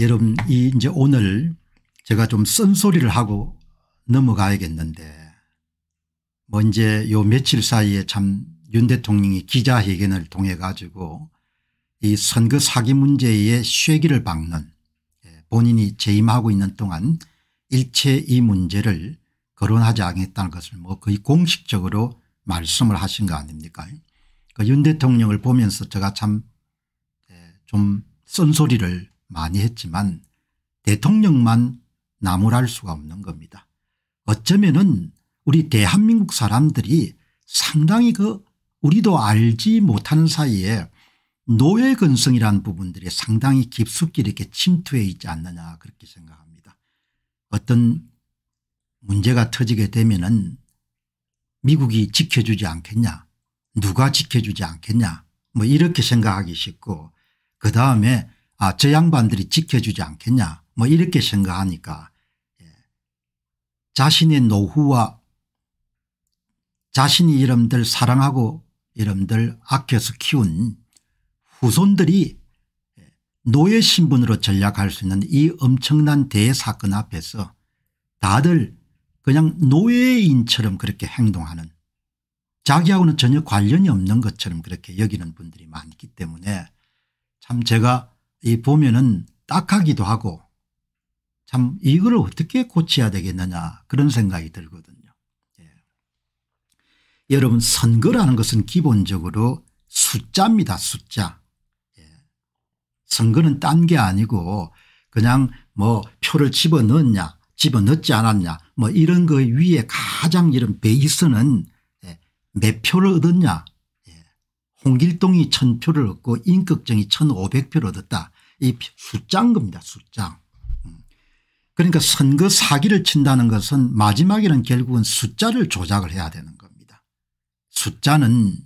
여러분 이 이제 오늘 제가 좀 쓴소리를 하고 넘어가야겠는데 먼저 뭐 요 며칠 사이에 참 윤 대통령이 기자회견을 통해 가지고 이 선거 사기 문제의 쇠기를 박는 예, 본인이 재임하고 있는 동안 일체 이 문제를 거론하지 않겠다는 것을 뭐 거의 공식적으로 말씀을 하신 거 아닙니까 그 윤 대통령을 보면서 제가 참좀 예, 쓴소리를 많이 했지만 대통령만 나무랄 수가 없는 겁니다. 어쩌면은 우리 대한민국 사람들이 상당히 그 우리도 알지 못하는 사이에 노예 근성이란 부분들이 상당히 깊숙이 이렇게 침투해 있지 않느냐 그렇게 생각합니다. 어떤 문제가 터지게 되면은 미국이 지켜주지 않겠냐 누가 지켜주지 않겠냐 뭐 이렇게 생각하기 쉽고 그 다음에 아, 저 양반들이 지켜주지 않겠냐 뭐 이렇게 생각하니까 예. 자신의 노후와 자신이 이름들 사랑하고 이름들 아껴서 키운 후손들이 예, 노예 신분으로 전략할 수 있는 이 엄청난 대사건 앞에서 다들 그냥 노예인처럼 그렇게 행동하는 자기하고는 전혀 관련이 없는 것처럼 그렇게 여기는 분들이 많기 때문에 참 제가 이 보면은 딱하기도 하고 참이를 어떻게 고쳐야 되겠느냐 그런 생각이 들거든요. 예. 여러분 선거라는 것은 기본적으로 숫자입니다. 숫자. 예. 선거는 딴 게 아니고 그냥 뭐 표를 집어넣었냐 집어넣지 않았냐 뭐 이런 거 위에 가장 이런 베이스는 예, 몇 표를 얻었냐 홍길동이 1000표를 얻고 인극정이 1500표를 얻었다. 이 숫자인 겁니다. 숫자. 음. 그러니까 선거 사기를 친다는 것은 마지막에는 결국은 숫자를 조작을 해야 되는 겁니다. 숫자는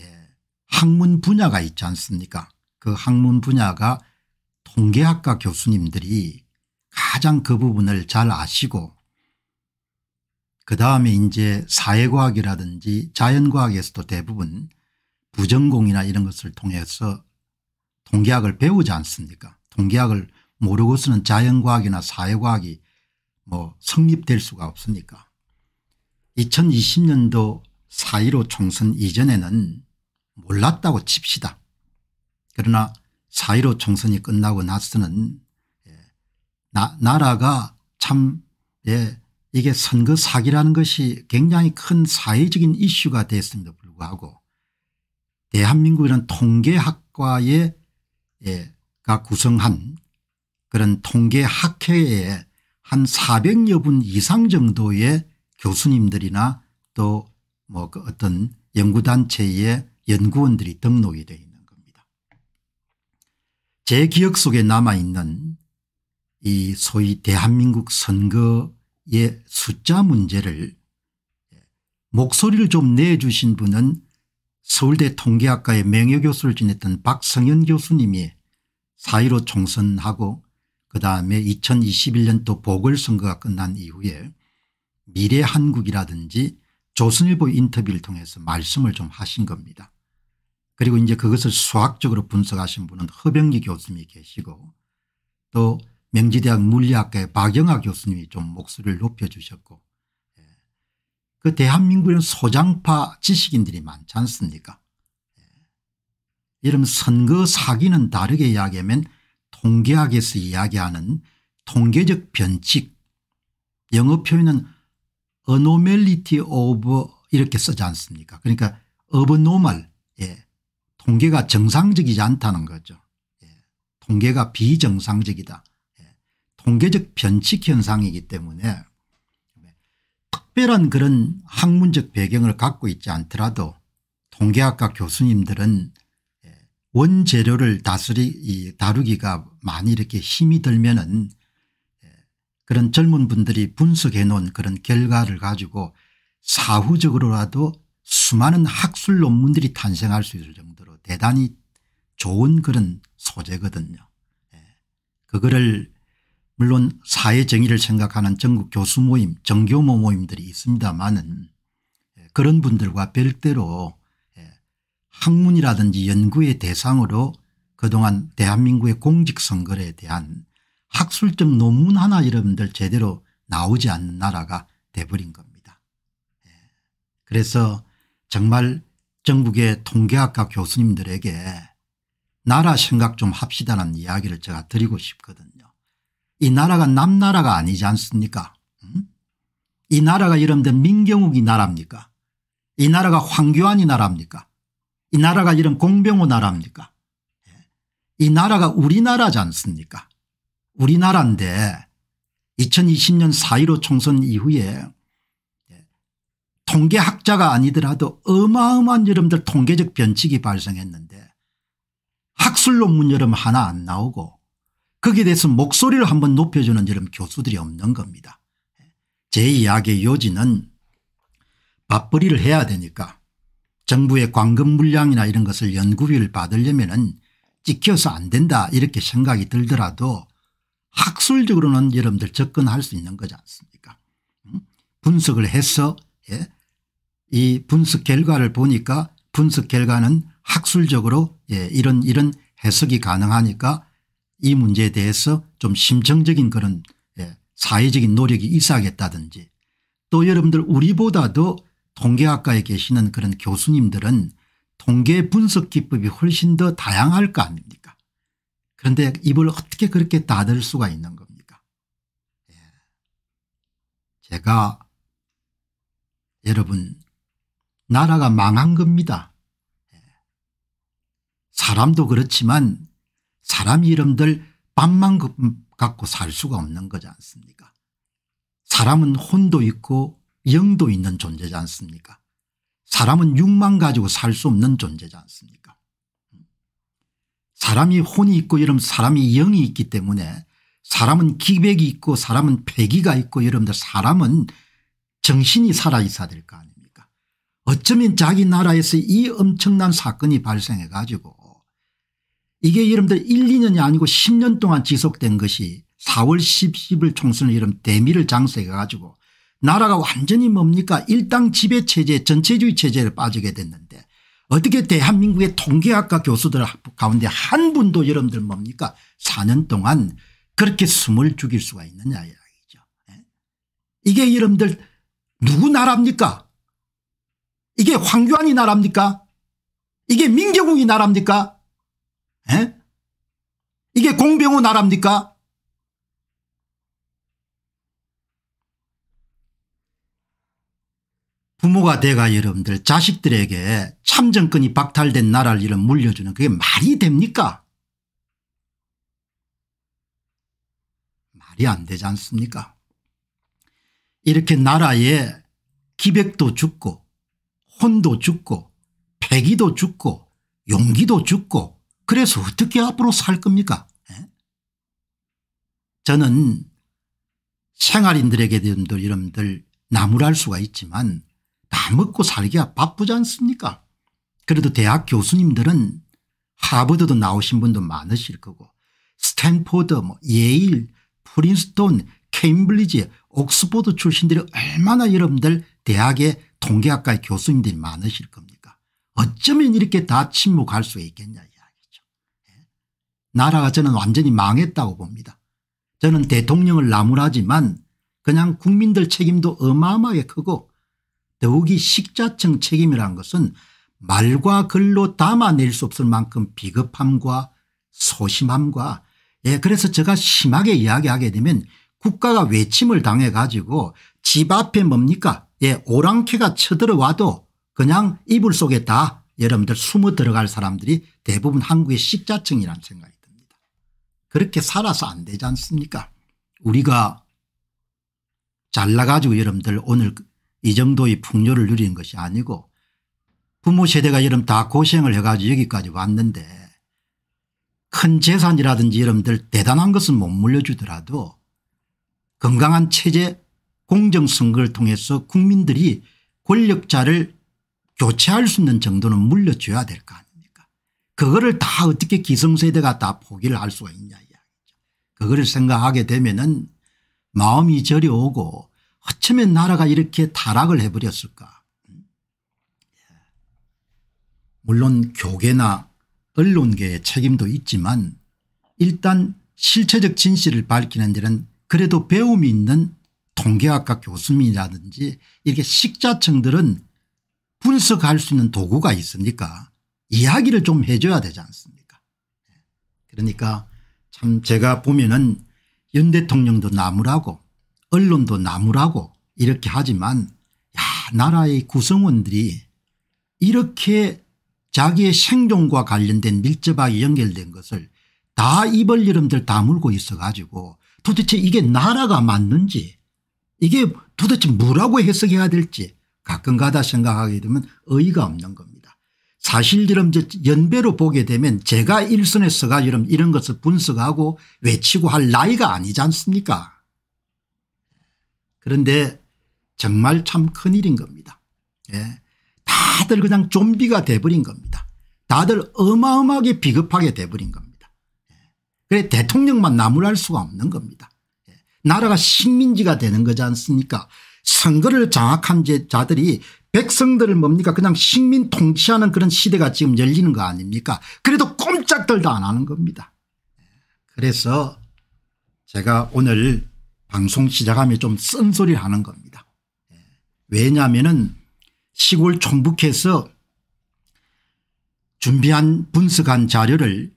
예, 학문 분야가 있지 않습니까 그 학문 분야가 통계학과 교수님들이 가장 그 부분을 잘 아시고 그다음에 이제 사회과학이라든지 자연과학에서도 대부분 부전공이나 이런 것을 통해서 통계학을 배우지 않습니까 통계학을 모르고서는 자연과학이나 사회과학이 뭐 성립될 수가 없습니까 2020년도 4.15 총선 이전에는 몰랐다고 칩시다. 그러나 4.15 총선이 끝나고 나서는 예, 나, 나라가 참 예, 이게 선거 사기라는 것이 굉장히 큰 사회적인 이슈가 됐음에도 불구하고 대한민국이라는 예, 통계학과의 예, 가 구성한 그런 통계학회에 한 400여 분 이상 정도의 교수님들이나 또뭐그 어떤 연구단체의 연구원들이 등록이 되어 있는 겁니다. 제 기억 속에 남아있는 이 소위 대한민국 선거의 숫자 문제를 목소리를 좀 내주신 분은 서울대 통계학과의 명예교수를 지냈던 박성현 교수님이 4.15 총선하고 그 다음에 2021년도 보궐선거가 끝난 이후에 미래한국이라든지 조선일보 인터뷰를 통해서 말씀을 좀 하신 겁니다. 그리고 이제 그것을 수학적으로 분석하신 분은 허병기 교수님이 계시고 또 명지대학 물리학과의 박영하 교수님이 좀 목소리를 높여주셨고 그 대한민국에는 소장파 지식인들이 많지 않습니까 예. 이런 선거 사기는 다르게 이야기하면 통계학에서 이야기하는 통계적 변칙 영어 표현은 anomality of 이렇게 쓰지 않습니까 그러니까 abnormal 예. 통계가 정상적이지 않다는 거죠. 예. 통계가 비정상적이다. 예. 통계적 변칙 현상이기 때문에 특별한 그런 학문적 배경을 갖고 있지 않더라도 통계학과 교수님들은 예, 원재료를 다스리 다루기가 많이 이렇게 힘이 들면 은 예, 그런 젊은 분들이 분석해 놓은 그런 결과를 가지고 사후적으로라도 수많은 학술 논문들이 탄생할 수 있을 정도로 대단히 좋은 그런 소재거든요. 예, 그거를 물론 사회정의를 생각하는 전국 교수 모임 정교모 모임들이 있습니다만은 예, 그런 분들과 별대로 예, 학문이라든지 연구의 대상으로 그동안 대한민국의 공직선거에 대한 학술적 논문 하나 여러분들 제대로 나오지 않는 나라가 돼버린 겁니다. 예, 그래서 정말 전국의 통계학과 교수님들에게 나라 생각 좀 합시다는 이야기를 제가 드리고 싶거든요. 이 나라가 남나라가 아니지 않습니까 이 나라가 이름된 민경욱이 나라입니까 이 나라가 황교안이 나라입니까 이 나라가 이름 공병호 나라입니까 예. 이 나라가 우리나라지 않습니까 우리나라인데 2020년 4.15 총선 이후에 예. 통계학자가 아니더라도 어마어마한 여러분들 통계적 변칙이 발생했는데 학술논문 여름 하나 안 나오고 거기에 대해서 목소리를 한번 높여주는 이런 교수들이 없는 겁니다. 제 이야기의 요지는 밥벌이를 해야 되니까 정부의 관금 물량이나 이런 것을 연구비를 받으려면 찍혀서 안 된다 이렇게 생각이 들더라도 학술적으로는 여러분들 접근할 수 있는 거지 않습니까 분석을 해서 예? 이 분석 결과를 보니까 분석 결과는 학술적으로 예, 이런 이런 해석이 가능하니까 이 문제에 대해서 좀 심정적인 그런 예, 사회적인 노력이 있어야겠다든지 또 여러분들 우리보다도 통계학과에 계시는 그런 교수님들은 통계 분석 기법이 훨씬 더 다양할 거 아닙니까 그런데 입을 어떻게 그렇게 닫을 수가 있는 겁니까 예. 제가 여러분 나라가 망한 겁니다. 예. 사람도 그렇지만 사람 이름들 밥만 그, 음, 갖고 살 수가 없는 거지 않습니까 사람은 혼도 있고 영도 있는 존재지 않습니까 사람은 육만 가지고 살 수 없는 존재지 않습니까 사람이 혼이 있고 이러면 사람이 영이 있기 때문에 사람은 기백이 있고 사람은 배기가 있고 여러분들 사람은 정신이 살아있어야 될 거 아닙니까 어쩌면 자기 나라에서 이 엄청난 사건이 발생해 가지고 이게 여러분들 1, 2년이 아니고 10년 동안 지속된 것이 4월 10일 총선을 이름 대미를 장소해 가지고 나라가 완전히 뭡니까 일당 지배체제 전체주의 체제에 빠지게 됐는데 어떻게 대한민국의 통계학과 교수들 가운데 한 분도 여러분들 뭡니까 4년 동안 그렇게 숨을 죽일 수가 있느냐 이야기죠. 예? 이게 여러분들 누구 나라입니까 이게 황교안이 나라입니까 이게 민경욱이 나라입니까 에? 이게 공병호 나라입니까? 부모가 돼가 여러분들 자식들에게 참정권이 박탈된 나라를 이런 물려주는 그게 말이 됩니까? 말이 안 되지 않습니까? 이렇게 나라에 기백도 죽고 혼도 죽고 패기도 죽고 용기도 죽고 그래서 어떻게 앞으로 살 겁니까 예? 저는 생활인들에게 여러분들, 나무랄 수가 있지만 다 먹고 살기가 바쁘지 않습니까 그래도 대학 교수님들은 하버드도 나오신 분도 많으실 거고 스탠포드 뭐 예일 프린스톤 케임블리지 옥스포드 출신들이 얼마나 여러분들 대학의 통계학과의 교수님들이 많으실 겁니까 어쩌면 이렇게 다 침묵할 수 있겠냐 나라가 저는 완전히 망했다고 봅니다. 저는 대통령을 나무라지만 그냥 국민들 책임도 어마어마하게 크고 더욱이 식자층 책임이란 것은 말과 글로 담아낼 수 없을 만큼 비겁함과 소심함과 예 그래서 제가 심하게 이야기하게 되면 국가가 외침을 당해 가지고 집 앞에 뭡니까 예 오랑캐가 쳐들어와도 그냥 이불 속에 다 여러분들 숨어 들어갈 사람들이 대부분 한국의 식자층이라 생각이 그렇게 살아서 안 되지 않습니까 우리가 잘나가지고 여러분들 오늘 이 정도의 풍요를 누리는 것이 아니고 부모 세대가 여러분 다 고생을 해가지고 여기까지 왔는데 큰 재산이라든지 여러분들 대단한 것은 못 물려주더라도 건강한 체제 공정선거를 통해서 국민들이 권력자를 교체할 수 있는 정도는 물려줘야 될 거 아닙니까 그거를 다 어떻게 기성세대가 다 포기를 할 수가 있냐 그걸 생각하게 되면은 마음이 저려오고 어쩌면 나라가 이렇게 타락을 해버렸을까. 예. 물론 교계나 언론계의 책임도 있지만 일단 실체적 진실을 밝히는 데는 그래도 배움이 있는 통계학과 교수님이라든지 이렇게 식자층들은 분석할 수 있는 도구가 있습니까 이야기를 좀 해줘야 되지 않습니까 예. 그러니까 참 음, 제가 보면은 윤 대통령도 나무라고 언론도 나무라고 이렇게 하지만 야 나라의 구성원들이 이렇게 자기의 생존과 관련된 밀접하게 연결된 것을 다 입을 이름들 다물고 있어 가지고 도대체 이게 나라가 맞는지 이게 도대체 뭐라고 해석해야 될지 가끔가다 생각하게 되면 의의가 없는 겁니다. 사실 이런 연배로 보게 되면 제가 일선에 서가 이런, 이런 것을 분석하고 외치고 할 나이가 아니지 않습니까 그런데 정말 참 큰일인 겁니다. 예. 다들 그냥 좀비가 돼버린 겁니다. 다들 어마어마하게 비겁하게 돼버린 겁니다. 예. 그래 대통령만 나무랄 수가 없는 겁니다. 예. 나라가 식민지가 되는 거지 않습니까 선거를 장악한 자들이 백성들을 뭡니까 그냥 식민 통치하는 그런 시대가 지금 열리는 거 아닙니까 그래도 꼼짝들도 안 하는 겁니다. 그래서 제가 오늘 방송 시작하면 좀 쓴소리 를 하는 겁니다. 왜냐하면 시골 총북에서 준비한 분석한 자료를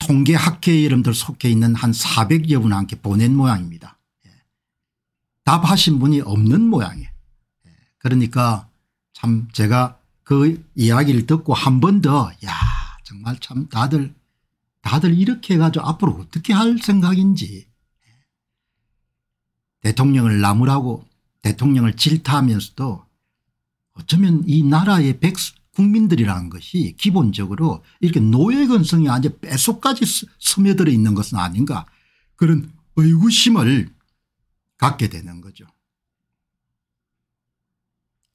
통계학회이름들 속해 있는 한 400여 분한테 보낸 모양입니다. 답하신 분이 없는 모양이에요. 그러니까 참 제가 그 이야기를 듣고 한 번 더 야 정말 참 다들 다들 이렇게 해가지고 앞으로 어떻게 할 생각인지 대통령을 나무라고 대통령을 질타하면서도 어쩌면 이 나라의 백 국민들이라는 것이 기본적으로 이렇게 노예건성이 아주 뼛속까지 스며들어 있는 것은 아닌가 그런 의구심을 갖게 되는 거죠.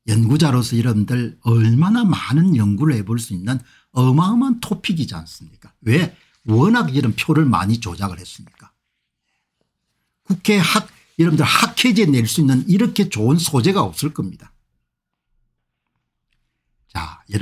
연구자로서 여러분들 얼마나 많은 연구를 해볼 수 있는 어마어마한 토픽이지 않습니까 왜 워낙 이런 표를 많이 조작을 했습니까 국회 학 여러분들 학회지에 낼 수 있는 이렇게 좋은 소재가 없을 겁니다. 자 여러분